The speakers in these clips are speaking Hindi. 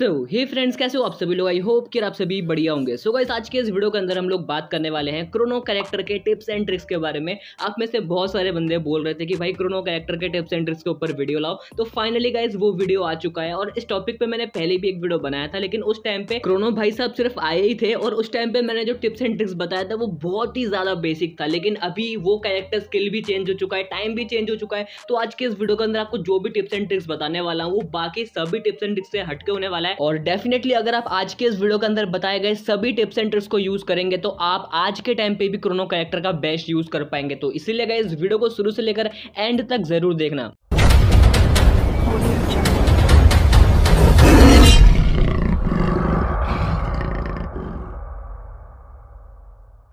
सो हे फ्रेंड्स कैसे हो आप सभी लोग आई होप कि आप सभी बढ़िया होंगे सो so गाइस आज के इस वीडियो के अंदर हम लोग बात करने वाले हैं क्रोनो कैरेक्टर के टिप्स एंड ट्रिक्स के बारे में आप में से बहुत सारे बंदे बोल रहे थे कि भाई क्रोनो कैरेक्टर के टिप्स एंड ट्रिक्स के ऊपर वीडियो लाओ तो फाइनली गाइज वो वीडियो आ चुका है और इस टॉपिक पे मैंने पहले भी एक वीडियो बनाया था लेकिन उस टाइम पे क्रोनो भाई साहब सिर्फ आए ही थे और उस टाइम पे मैंने जो टिप्स एंड ट्रिक्स बताया था वो बहुत ही ज्यादा बेसिक था लेकिन अभी वो कैरेक्टर स्किल भी चेंज हो चुका है टाइम भी चेंज हो चुका है तो आज के इस वीडियो के अंदर आपको जो भी टिप्स एंड ट्रिक्स बताने वाला हूँ वो बाकी सभी टिप्स एंड ट्रिक्स से हटके होने वाला है और डेफिनेटली अगर आप आज के इस वीडियो के अंदर बताए गए सभी टिप्स एंड ट्रिक्स को यूज करेंगे तो आप आज के टाइम पे भी क्रोनो कैरेक्टर का बेस्ट यूज कर पाएंगे तो इसीलिए इस वीडियो को शुरू से लेकर एंड तक जरूर देखना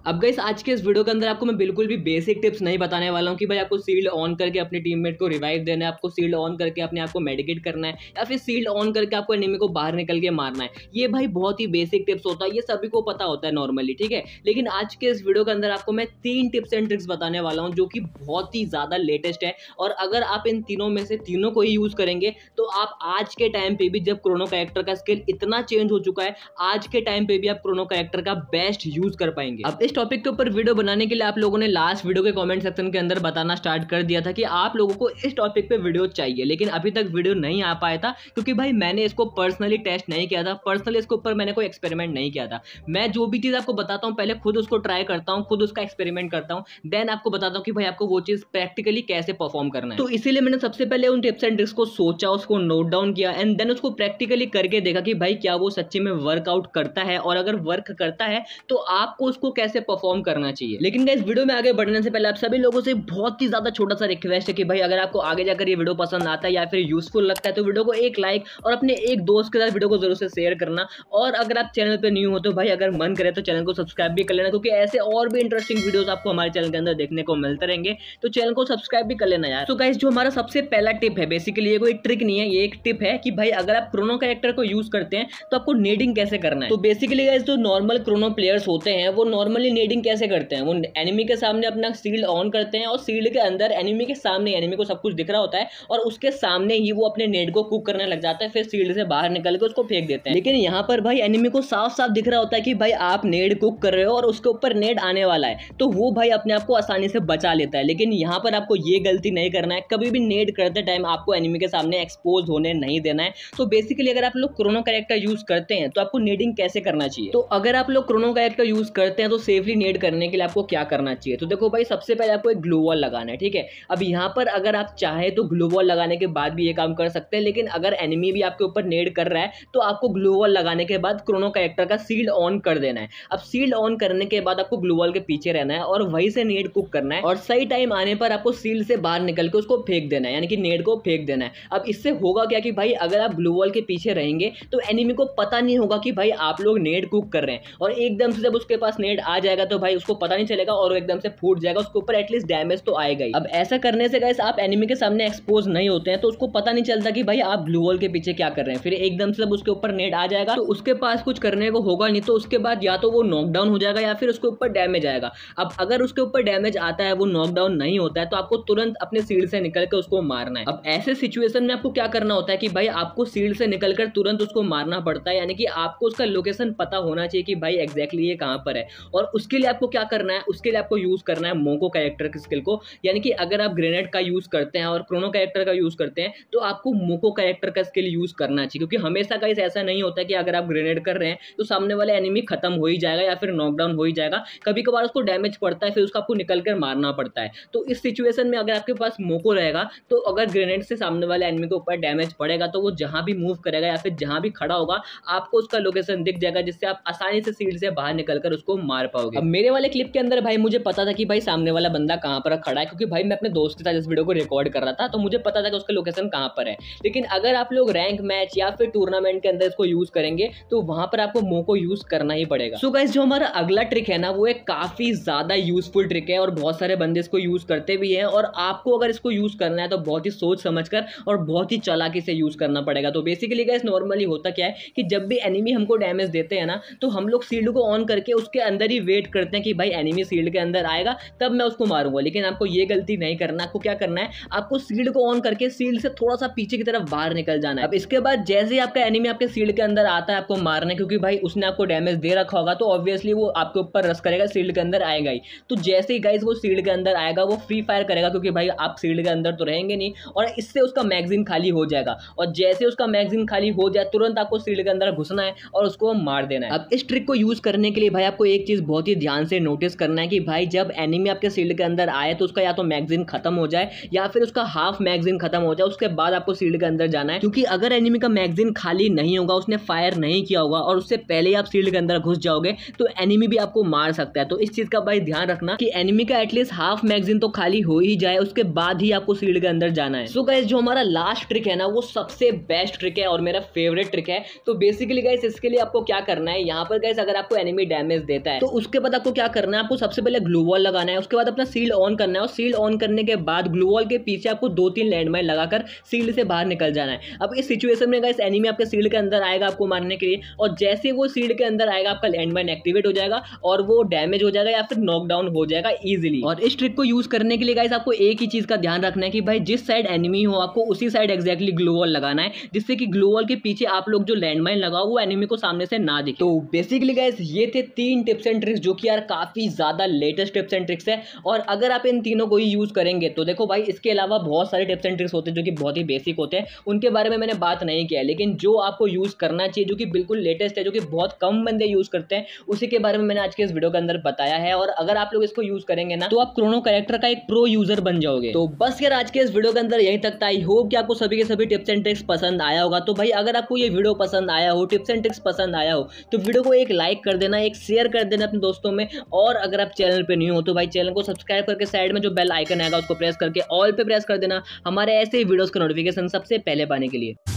अब गई आज के इस वीडियो के अंदर आपको मैं बिल्कुल भी बेसिक टिप्स नहीं बताने वाला हूँ कि भाई आपको सील्ड ऑन करके अपने टीममेट को रिवाइव देना है आपको सील्ड ऑन करके अपने आपको मेडिकेट करना है या फिर सील्ड ऑन करके आपको एनिमी को बाहर निकल के मारना है ये भाई बहुत ही बेसिक टिप्स होता है ये सभी को पता होता है नॉर्मली ठीक है लेकिन आज के इस वीडियो के अंदर आपको मैं तीन टिप्स एंड ट्रिक्स बताने वाला हूँ जो कि बहुत ही ज़्यादा लेटेस्ट है और अगर आप इन तीनों में से तीनों को ही यूज़ करेंगे तो आप आज के टाइम पे भी जब क्रोनो कैरेक्टर का स्किल इतना चेंज हो चुका है आज के टाइम पे भी आप क्रोनो कैरेक्टर का बेस्ट यूज़ कर पाएंगे अब इस टॉपिक के ऊपर वीडियो बनाने के लिए आप लोगों ने लास्ट वीडियो के कमेंट सेक्शन के अंदर बताना स्टार्ट कर दिया था कि आप लोगों को इस टॉपिक पे वीडियो चाहिए लेकिन अभी तक वीडियो नहीं आ पाया था क्योंकि भाई मैंने इसको पर्सनली टेस्ट नहीं किया था पर्सनली इसके ऊपर मैंने कोई एक्सपेरिमेंट नहीं किया था मैं जो भी चीज़ आपको बताता हूँ पहले खुद उसको ट्राई करता हूँ खुद उसका एक्सपेरिमेंट करता हूँ देन आपको बताता हूँ कि भाई आपको वो चीज़ प्रैक्टिकली कैसे परफॉर्म करना है तो इसीलिए मैंने सबसे पहले उन टिप्स एंड ट्रिक्स को सोचा उसको नोट डाउन किया एंड देन उसको प्रैक्टिकली करके देखा कि भाई क्या वो सच्ची में वर्कआउट करता है और अगर वर्क करता है तो आपको उसको कैसे परफॉर्म करना चाहिए लेकिन इस वीडियो में आगे बढ़ने से पहले आप सभी लोगों से बहुत ही ज्यादा छोटा सा रिक्वेस्ट है कि भाई अगर आपको आगे जाकर ये वीडियो पसंद आता है या फिर यूजफुल लगता है तो वीडियो को एक लाइक और अपने एक दोस्त के साथ वीडियो को जरूर से शेयर करना और अगर आप चैनल पर न्यू हो तो भाई अगर मन करे तो चैनल को सब्सक्राइब भी कर लेना क्योंकि ऐसे और भी इंटरेस्टिंग वीडियो आपको हमारे चैनल के अंदर देखने को मिलते रहेंगे तो चैनल को सब्सक्राइब भी कर लेना यार तो गाइस जो हमारा सबसे पहला टिप है बेसिकली ये कोई ट्रिक नहीं है ये एक टिप है कि भाई अगर आप क्रोनो कैरेक्टर को यूज करते हैं तो आपको नेडिंग कैसे करना है तो बेसिकली गाइस जो नॉर्मल क्रोनो प्लेयर्स होते हैं वो नॉर्मली नेडिंग कैसे करते हैं वो एनिमी के सामने अपना सील्ड ऑन करते हैं और सील्ड के अंदर एनिमी के सामने एनिमी को सब कुछ दिख रहा होता है और उसके सामने ही वो अपने नेट को कुक करने लग जाता है फिर सील्ड से बाहर निकल के उसको फेंक देते हैं लेकिन यहाँ पर भाई एनिमी को साफ साफ दिख रहा होता है कि भाई आप नेट कुक कर रहे हो और उसके ऊपर नेट आने वाला है तो वो भाई अपने आप को आसानी से बचा लेता है लेकिन यहाँ पर आपको ये गलती नहीं करना है कभी भी नेट करते टाइम आपको एनिमी के सामने एक्सपोज होने नहीं देना है तो बेसिकली अगर आप लोग क्रोनो करेक्टर यूज करते हैं तो आपको नेडिंग कैसे करना चाहिए तो अगर आप लोग क्रोनो करेक्टर यूज करते हैं तो सेफली नेट करने के लिए आपको क्या करना चाहिए तो देखो भाई सबसे पहले आपको एक ग्लू वॉल लगाना है ठीक है अब यहाँ पर अगर आप चाहें तो ग्लू वॉल लगाने के बाद भी ये काम कर सकते हैं लेकिन अगर एनिमी भी आपके ऊपर नेड कर रहा है तो आपको ग्लू वॉल लगाने के बाद क्रोनो कैरेक्टर का सील्ड ऑन कर देना है अब सील्ड ऑन करने के बाद आपको ग्लू वॉल के पीछे रहना है और वहीं से नेड कुक करना है और सही टाइम आने पर आपको सील्ड से बाहर निकल के उसको फेंक देना है यानी कि नेड को फेंक देना है अब इससे होगा क्या कि भाई अगर आप ग्लू वॉल के पीछे रहेंगे तो एनिमी को पता नहीं होगा कि भाई आप लोग नेड कुक कर रहे हैं और एकदम से जब उसके पास नेड आ जाएगा तो भाई उसको पता नहीं चलेगा और एकदम से फूट जाएगा उसके ऊपर एटलीस्ट डैमेज तो आएगा अब ऐसा करने से गैस आप एनिमी के सामने एक्सपोज नहीं होते हैं तो उसको पता नहीं चलता की भाई आप ग्लू वॉल के पीछे क्या कर रहे हैं फिर एकदम से उसके ऊपर नेट आ जाएगा तो उसके पास कुछ करने को होगा नहीं तो उसके बाद या तो वो नॉकडाउन हो जाएगा या फिर उसके ऊपर डैमेज आएगा अब अगर उसके ऊपर डैमेज आता है वो नॉकडाउन नहीं होता है तो आपको तुरंत अपने सीड से निकल कर उसको मारना है अब ऐसे सिचुएशन में आपको क्या करना होता है कि भाई आपको सीड से निकलकर तुरंत उसको मारना पड़ता है यानी कि आपको उसका लोकेशन पता होना चाहिए कि भाई एग्जैक्टली ये कहां पर है और उसके लिए आपको क्या करना है उसके लिए आपको यूज़ करना है मोको कैरेक्टर की स्किल को यानी कि अगर आप ग्रेनेड का यूज़ करते हैं और क्रोनो कैरेक्टर का यूज़ करते हैं तो आपको मोको कैरेक्टर का स्किल यूज़ करना चाहिए क्योंकि हमेशा का ऐसा नहीं होता कि अगर आप ग्रेनेड कर रहे हैं तो सामने वाले एनिमी खत्म हो ही जाएगा या फिर नॉकडाउन हो ही जाएगा कभी कभार उसको डैमेज पड़ता है फिर उसको आपको निकल कर मारना पड़ता है तो इस सिचुएशन में अगर आपके पास मोको रहेगा तो अगर ग्रेनेड से सामने वाले एनिमी के ऊपर डैमेज पड़ेगा तो वो जहाँ भी मूव करेगा या फिर जहाँ भी खड़ा होगा आपको उसका लोकेशन दिख जाएगा जिससे आप आसानी से सीट से बाहर निकल कर उसको मार पाओगे जाओगे अब मेरे वाले क्लिप के अंदर भाई मुझे पता था कि भाई सामने वाला बंदा कहाँ पर खड़ा है क्योंकि भाई मैं अपने दोस्त के साथ इस वीडियो को रिकॉर्ड कर रहा था तो मुझे पता था कि उसका लोकेशन कहाँ पर है लेकिन अगर आप लोग रैंक मैच या फिर टूर्नामेंट के अंदर इसको यूज करेंगे तो वहां पर आपको मोको यूज करना ही पड़ेगा सो गाइस जो हमारा अगला ट्रिक है ना वो एक काफी ज्यादा यूजफुल ट्रिक है और बहुत सारे बंदे इसको यूज करते भी हैं और आपको अगर इसको यूज करना है तो बहुत ही सोच समझ कर और बहुत ही चालाकी से यूज करना पड़ेगा तो बेसिकली गाइस नॉर्मली होता क्या है कि जब भी एनिमी हमको डैमेज देते हैं ना तो हम लोग सील्ड को ऑन करके उसके अंदर ही वे वेट करते हैं कि भाई एनिमी सील्ड के अंदर आएगा तब मैं उसको मारूंगा लेकिन आपको ये गलती नहीं करना आपको क्या करना है आपको सील्ड को ऑन करके सील्ड से थोड़ा सा पीछे की तरफ बाहर निकल जाना है अब इसके बाद जैसे ही आपका एनिमी आपके सील्ड के अंदर आता है आपको मारना है क्योंकि भाई उसने आपको डैमेज दे रखा होगा तो ऑब्वियसली वो आपके ऊपर रस करेगा सील्ड के अंदर आएगा ही तो जैसे ही गाइज वो सील्ड के अंदर आएगा वो फ्री फायर करेगा क्योंकि भाई आप सील्ड के अंदर तो रहेंगे नहीं और इससे उसका मैगजीन खाली हो जाएगा और जैसे उसका मैगजीन खाली हो जाए तुरंत आपको सील्ड के अंदर घुसना है और उसको मार देना है अब इस ट्रिक को यूज़ करने के लिए भाई आपको एक चीज़ बहुत बहुत ही ध्यान से नोटिस करना है कि भाई जब एनिमी आपके सील्ड के अंदर आए तो उसका या तो मैगजीन खत्म हो जाए या फिर उसका हाफ मैगजीन खत्म हो जाए उसके बाद आपको सील्ड के अंदर जाना है क्योंकि अगर एनिमी का मैगजीन खाली नहीं होगा उसने फायर नहीं किया होगा और उससे पहले आप सील्ड के अंदर घुस जाओगे तो एनिमी भी आपको मार सकता है तो इस चीज का भाई ध्यान रखना की एनिमी का एटलीस्ट हाफ मैगजीन तो खाली हो ही जाए उसके बाद ही आपको सील्ड के अंदर जाना है सो so जो हमारा लास्ट ट्रिक है ना वो सबसे बेस्ट ट्रिक है और मेरा फेवरेट ट्रिक है तो बेसिकली गाइज इसके लिए आपको क्या करना है यहाँ पर गाइज अगर आपको एनिमी डैमेज देता है तो उसके उसके बाद आपको क्या करना है आपको सबसे पहले ग्लू वॉल लगाना है उसके बाद अपना सील्ड ऑन करना है और सील्ड ऑन करने के बाद ग्लू वॉल के पीछे आपको दो तीन लैंडमाइन लगाकर सील्ड से बाहर निकल जाना है अब इस सिचुएशन में इस एनिमी आपके सील्ड के अंदर आएगा आपको मारने के लिए और जैसे वो सील्ड के अंदर आएगा आपका लैंडमाइन एक्टिवेट हो जाएगा और वो डैमेज हो जाएगा या फिर नॉकडाउन हो जाएगा ईजिली और इस ट्रिक को यूज करने के लिए गाइस आपको एक ही चीज का ध्यान रखना है कि भाई जिस साइड एनिमी हो आपको उसी साइड एक्जैक्टली ग्लू वॉल लगाना है जिससे कि ग्लू वॉल के पीछे आप लोग जो लैंडमाइन लगाओ वो एनिमी को सामने से ना दिखे तो बेसिकली गाइस ये थे तीन टिप्स एंड ट्रिक्स जो कि यार काफ़ी ज़्यादा लेटेस्ट टिप्स एंड ट्रिक्स है और अगर आप इन तीनों को ही यूज़ करेंगे तो देखो भाई इसके अलावा बहुत सारे टिप्स एंड ट्रिक्स होते हैं जो कि बहुत ही बेसिक होते हैं उनके बारे में मैंने बात नहीं किया लेकिन जो आपको यूज़ करना चाहिए जो कि बिल्कुल लेटेस्ट है जो कि बहुत कम बंदे यूज़ करते हैं उसी के बारे में मैंने आज के इस वीडियो के अंदर बताया है और अगर आप लोग इसको यूज़ करेंगे ना तो आप क्रोनो करेक्टर का एक प्रो यूज़र बन जाओगे तो बस यार आज के इस वीडियो के अंदर यही तक था आई होप कि आपको सभी के सभी टिप्स एंड ट्रिक्स पसंद आया होगा तो भाई अगर आपको ये वीडियो पसंद आया हो टिप्स एंड ट्रिक्स पसंद आया हो तो वीडियो को एक लाइक कर देना एक शेयर कर देना अपने दोस्तों में और अगर आप चैनल पर नहीं हो तो भाई चैनल को सब्सक्राइब करके साइड में जो बेल आइकन आएगा उसको प्रेस करके ऑल पे प्रेस कर देना हमारे ऐसे ही वीडियोज़ का नोटिफिकेशन सबसे पहले पाने के लिए